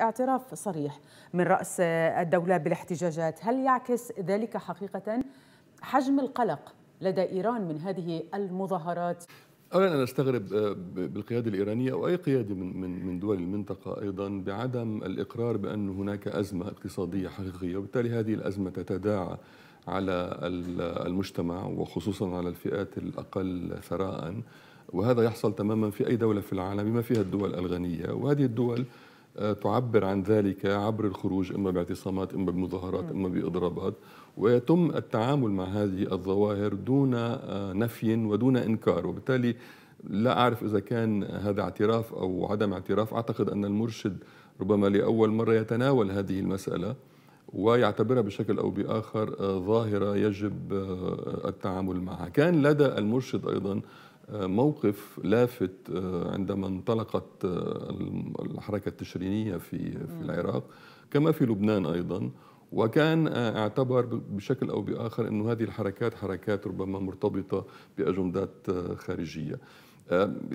اعتراف صريح من رأس الدولة بالاحتجاجات هل يعكس ذلك حقيقة حجم القلق لدى إيران من هذه المظاهرات؟ أولا أنا أستغرب آه، بالقيادة الإيرانية أو أي قيادة من من من دول المنطقة أيضا بعدم الإقرار بأن هناك أزمة اقتصادية حقيقية وبالتالي هذه الأزمة تتداعى على المجتمع وخصوصا على الفئات الأقل ثراء وهذا يحصل تماما في أي دولة في العالم بما فيها الدول الغنية وهذه الدول آه، تعبر عن ذلك عبر الخروج إما باعتصامات إما بمظاهرات نعم. إما بإضرابات ويتم التعامل مع هذه الظواهر دون آه، نفي ودون إنكار وبالتالي لا أعرف إذا كان هذا اعتراف أو عدم اعتراف أعتقد أن المرشد ربما لأول مرة يتناول هذه المسألة ويعتبرها بشكل أو بآخر آه، ظاهرة يجب التعامل معها كان لدى المرشد أيضا موقف لافت آه، عندما انطلقت آه، الحركة التشرينية في في العراق كما في لبنان أيضا وكان آه، اعتبر بشكل أو بآخر أنه هذه الحركات حركات ربما مرتبطة بأجندات خارجية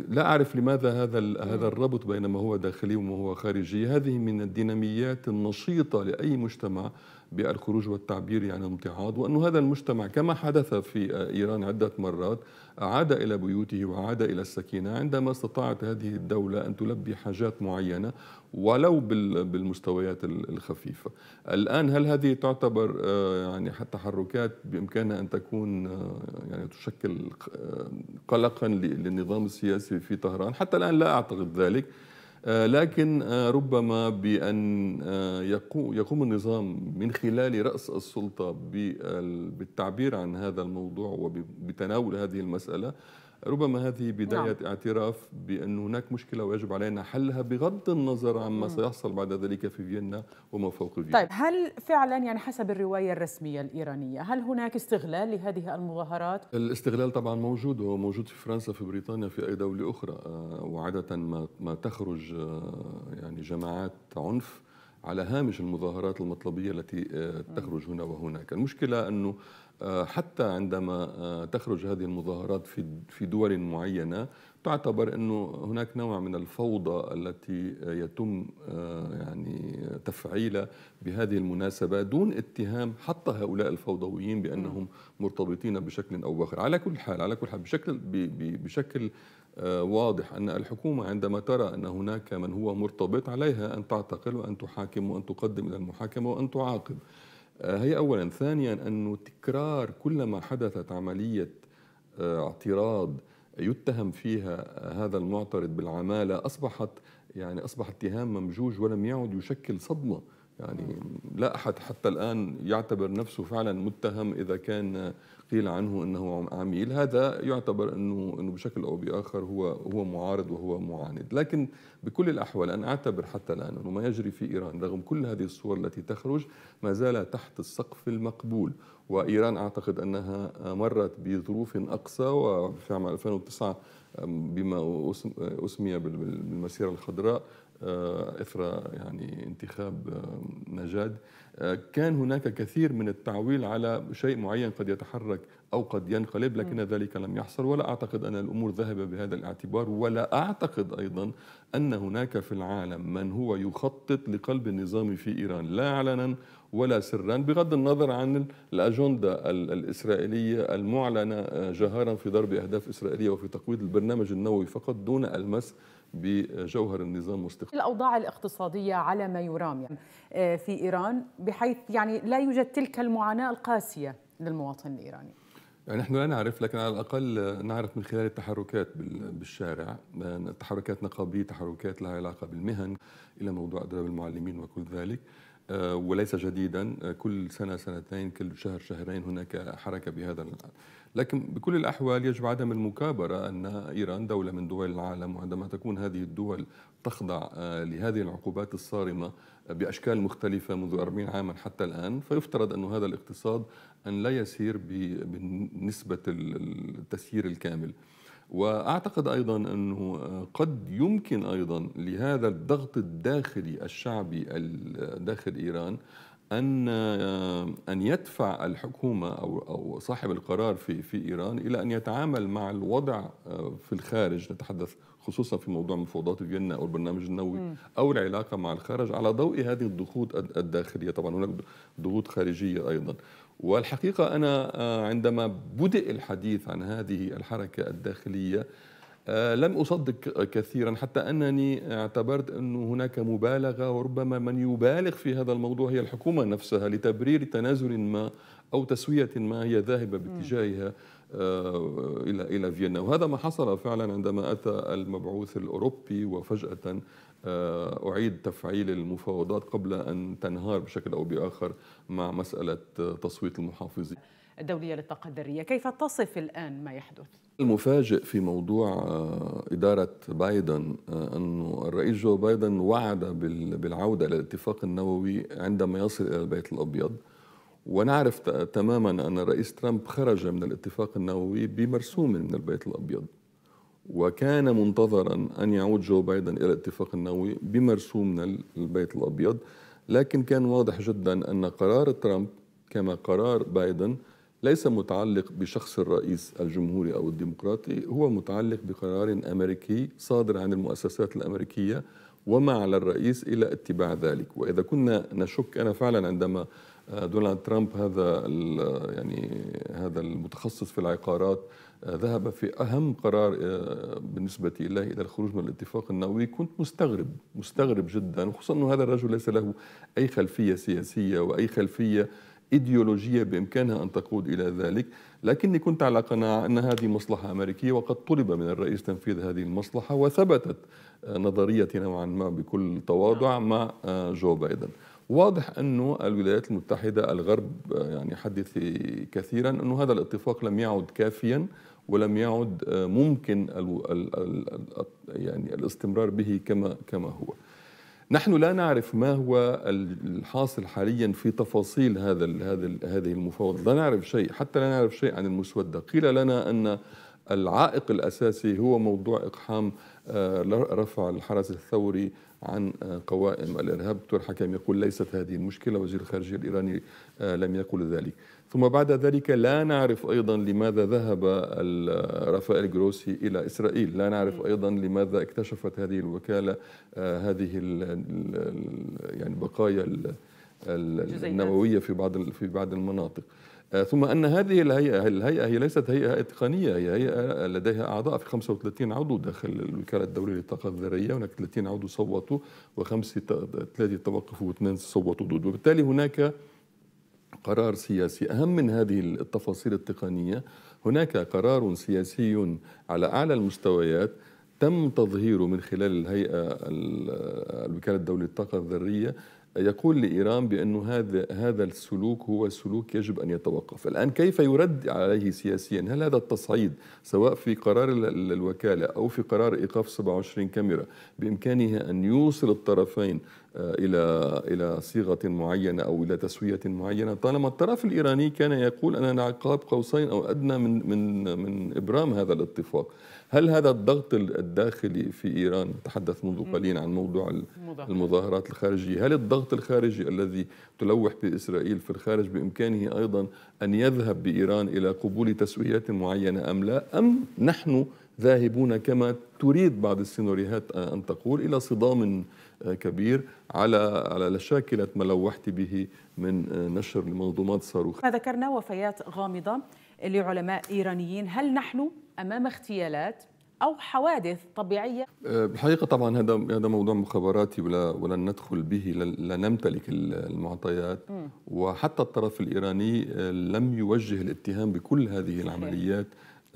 لا أعرف لماذا هذا هذا الربط بين ما هو داخلي وما هو خارجي هذه من الديناميات النشيطة لأي مجتمع بالخروج والتعبير عن يعني الامتعاض وأن هذا المجتمع كما حدث في إيران عدة مرات عاد إلى بيوته وعاد إلى السكينة عندما استطاعت هذه الدولة أن تلبي حاجات معينة ولو بالمستويات الخفيفة الآن هل هذه تعتبر آه، يعني تحركات بإمكانها أن تكون آه، يعني تشكل آه، قلقا للنظام السياسي في طهران حتى الآن لا أعتقد ذلك آه، لكن آه، ربما بأن آه، يقوم النظام من خلال رأس السلطة بالتعبير عن هذا الموضوع وبتناول هذه المسألة ربما هذه بداية نعم. اعتراف بأن هناك مشكلة ويجب علينا حلها بغض النظر عما سيحصل بعد ذلك في فيينا وما فوق فيينا طيب هل فعلا يعني حسب الرواية الرسمية الإيرانية هل هناك استغلال لهذه المظاهرات؟ الاستغلال طبعا موجود هو موجود في فرنسا في بريطانيا في أي دولة أخرى آه، وعادة ما, ما تخرج آه، يعني جماعات عنف على هامش المظاهرات المطلبية التي آه، تخرج هنا وهناك المشكلة أنه آه، حتى عندما آه، تخرج هذه المظاهرات في دول معينة تعتبر انه هناك نوع من الفوضى التي يتم آه، يعني تفعيلها بهذه المناسبه دون اتهام حتى هؤلاء الفوضويين بانهم مرتبطين بشكل او باخر، على كل حال على كل حال بشكل بشكل آه، واضح ان الحكومه عندما ترى ان هناك من هو مرتبط عليها ان تعتقل وان تحاكم وان تقدم الى المحاكمه وان تعاقب. آه، هي اولا، ثانيا انه تكرار كلما حدثت عمليه اعتراض يتهم فيها هذا المعترض بالعماله اصبحت يعني اصبح اتهام ممجوج ولم يعد يشكل صدمه يعني لا أحد حتى الآن يعتبر نفسه فعلا متهم إذا كان قيل عنه أنه عميل هذا يعتبر أنه, إنه بشكل أو بآخر هو, هو معارض وهو معاند لكن بكل الأحوال أنا أعتبر حتى الآن أنه ما يجري في إيران رغم كل هذه الصور التي تخرج ما زال تحت السقف المقبول وإيران أعتقد أنها مرت بظروف أقصى وفي عام 2009 بما أسمي بالمسيرة الخضراء اثر آه، يعني انتخاب آه، نجاد آه، كان هناك كثير من التعويل على شيء معين قد يتحرك او قد ينقلب لكن ذلك لم يحصل ولا اعتقد ان الامور ذهب بهذا الاعتبار ولا اعتقد ايضا ان هناك في العالم من هو يخطط لقلب النظام في ايران لا علنا ولا سرا بغض النظر عن الاجنده الاسرائيليه المعلنه جهارا في ضرب اهداف اسرائيليه وفي تقويض البرنامج النووي فقط دون المس بجوهر النظام واستقلال الأوضاع الاقتصادية على ما يرام يعني آه، في إيران بحيث يعني لا يوجد تلك المعاناة القاسية للمواطن الإيراني يعني نحن لا نعرف لكن على الأقل نعرف من خلال التحركات بالشارع آه، تحركات نقابية تحركات لها علاقة بالمهن إلى موضوع أدراب المعلمين وكل ذلك آه، وليس جديدا آه، كل سنة سنتين كل شهر شهرين هناك حركة بهذا العالم. لكن بكل الأحوال يجب عدم المكابرة أن إيران دولة من دول العالم وعندما تكون هذه الدول تخضع آه، لهذه العقوبات الصارمة بأشكال مختلفة منذ 40 عاما حتى الآن فيفترض أن هذا الاقتصاد أن لا يسير بنسبة التسيير الكامل واعتقد ايضا انه قد يمكن ايضا لهذا الضغط الداخلي الشعبي داخل ايران ان ان يدفع الحكومه او او صاحب القرار في في ايران الى ان يتعامل مع الوضع آه، في الخارج نتحدث خصوصا في موضوع مفاوضات الجنة أو البرنامج النووي أو العلاقة مع الخارج على ضوء هذه الضغوط الداخلية طبعا هناك ضغوط خارجية أيضا والحقيقة أنا آه، عندما بدأ الحديث عن هذه الحركة الداخلية آه، لم أصدق كثيرا حتى أنني اعتبرت أن هناك مبالغة وربما من يبالغ في هذا الموضوع هي الحكومة نفسها لتبرير تنازل ما أو تسوية ما هي ذاهبة باتجاهها آه، إلى إلى فيينا وهذا ما حصل فعلا عندما أتى المبعوث الأوروبي وفجأة آه، أعيد تفعيل المفاوضات قبل أن تنهار بشكل أو بآخر مع مسألة تصويت المحافظين الدولية للطاقة الذرية كيف تصف الآن ما يحدث؟ المفاجئ في موضوع آه، إدارة بايدن آه، أن الرئيس جو بايدن وعد بالعودة إلى الاتفاق النووي عندما يصل إلى البيت الأبيض ونعرف تماما أن الرئيس ترامب خرج من الاتفاق النووي بمرسوم من البيت الأبيض وكان منتظرا أن يعود جو بايدن إلى الاتفاق النووي بمرسومنا البيت الأبيض لكن كان واضح جدا أن قرار ترامب كما قرار بايدن ليس متعلق بشخص الرئيس الجمهوري أو الديمقراطي هو متعلق بقرار أمريكي صادر عن المؤسسات الأمريكية وما على الرئيس إلى اتباع ذلك وإذا كنا نشك أنا فعلا عندما آه، دونالد ترامب هذا يعني هذا المتخصص في العقارات آه، ذهب في اهم قرار آه، بالنسبه اليه الى الخروج من الاتفاق النووي كنت مستغرب مستغرب جدا وخصوصا انه هذا الرجل ليس له اي خلفيه سياسيه واي خلفيه ايديولوجيه بامكانها ان تقود الى ذلك، لكني كنت على قناعه ان هذه مصلحه امريكيه وقد طلب من الرئيس تنفيذ هذه المصلحه وثبتت نظريتي نوعا ما بكل تواضع مع جو بايدن. واضح انه الولايات المتحده الغرب يعني حدث كثيرا انه هذا الاتفاق لم يعد كافيا ولم يعد آه، ممكن الـ الـ الـ يعني الاستمرار به كما كما هو. نحن لا نعرف ما هو الحاصل حاليا في تفاصيل هذا هذا هذه المفاوضات، لا نعرف شيء، حتى لا نعرف شيء عن المسوده، قيل لنا ان العائق الاساسي هو موضوع اقحام آه، رفع الحرس الثوري عن آه، قوائم الارهاب دكتور حكام يقول ليست هذه المشكله وزير الخارجيه الايراني آه، لم يقل ذلك ثم بعد ذلك لا نعرف ايضا لماذا ذهب آه، رافائيل جروسي الى اسرائيل لا نعرف ايضا لماذا اكتشفت هذه الوكاله هذه الـ يعني بقايا النوويه في بعض في بعض المناطق آه، ثم ان هذه الهيئه الهيئه هي ليست هيئه تقنيه هي هيئه لديها اعضاء في 35 عضو داخل الوكاله الدوليه للطاقه الذريه هناك 30 عضو صوتوا وخمسه ثلاثه توقفوا واثنين صوتوا ضد وبالتالي هناك قرار سياسي اهم من هذه التفاصيل التقنيه هناك قرار سياسي على اعلى المستويات تم تظهيره من خلال الهيئه الوكاله الدوليه للطاقه الذريه يقول لإيران بأن هذا هذا السلوك هو سلوك يجب أن يتوقف الآن كيف يرد عليه سياسيا هل هذا التصعيد سواء في قرار الوكالة أو في قرار إيقاف 27 كاميرا بإمكانه أن يوصل الطرفين آه، الى الى صيغه معينه او الى تسويه معينه طالما الطرف الايراني كان يقول اننا عقاب قوسين او ادنى من من من ابرام هذا الاتفاق هل هذا الضغط الداخلي في ايران نتحدث منذ قليل عن موضوع المظاهرات الخارجيه هل الضغط الخارجي الذي تلوح به اسرائيل في الخارج بامكانه ايضا ان يذهب بايران الى قبول تسويات معينه ام لا ام نحن ذاهبون كما تريد بعض السيناريوهات آه، ان تقول الى صدام آه، كبير على على شاكله ما لوحت به من آه، نشر المنظومات ما ذكرنا وفيات غامضه لعلماء ايرانيين، هل نحن امام اغتيالات او حوادث طبيعيه؟ بالحقيقه طبعا هذا هذا موضوع مخابراتي ولا ولن ندخل به لا نمتلك المعطيات م. وحتى الطرف الايراني لم يوجه الاتهام بكل هذه العمليات.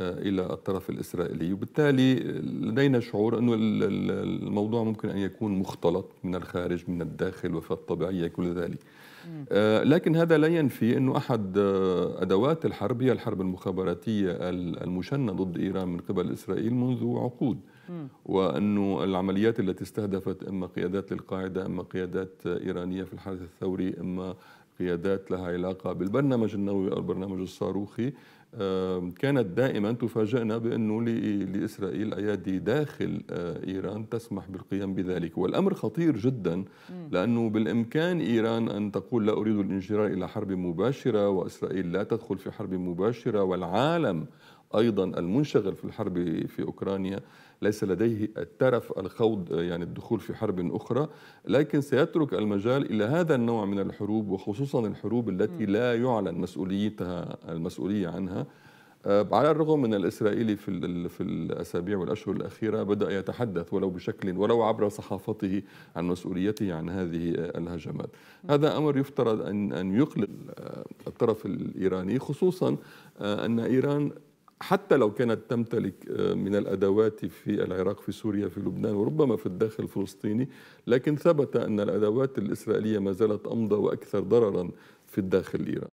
الى الطرف الاسرائيلي وبالتالي لدينا شعور انه الموضوع ممكن ان يكون مختلط من الخارج من الداخل وفي الطبيعيه كل ذلك آه، لكن هذا لا ينفي انه احد آه، ادوات الحرب هي الحرب المخابراتيه المشنه ضد ايران من قبل اسرائيل منذ عقود وانه العمليات التي استهدفت اما قيادات للقاعده اما قيادات ايرانيه في الحرس الثوري اما قيادات لها علاقة بالبرنامج النووي أو البرنامج الصاروخي كانت دائما تفاجئنا بأنه لإسرائيل أيادي داخل آه، إيران تسمح بالقيام بذلك والأمر خطير جدا لأنه بالإمكان إيران أن تقول لا أريد الانجرار إلى حرب مباشرة وإسرائيل لا تدخل في حرب مباشرة والعالم ايضا المنشغل في الحرب في اوكرانيا ليس لديه الترف الخوض يعني الدخول في حرب اخرى لكن سيترك المجال الى هذا النوع من الحروب وخصوصا الحروب التي لا يعلن مسؤوليتها المسؤوليه عنها آه، على الرغم من الاسرائيلي في في الاسابيع والاشهر الاخيره بدا يتحدث ولو بشكل ولو عبر صحافته عن مسؤوليته عن هذه الهجمات. هذا امر يفترض ان ان يقلق آه، الطرف الايراني خصوصا آه، ان ايران حتى لو كانت تمتلك آه، من الادوات في العراق في سوريا في لبنان وربما في الداخل الفلسطيني لكن ثبت ان الادوات الاسرائيليه ما زالت امضى واكثر ضررا في الداخل الايراني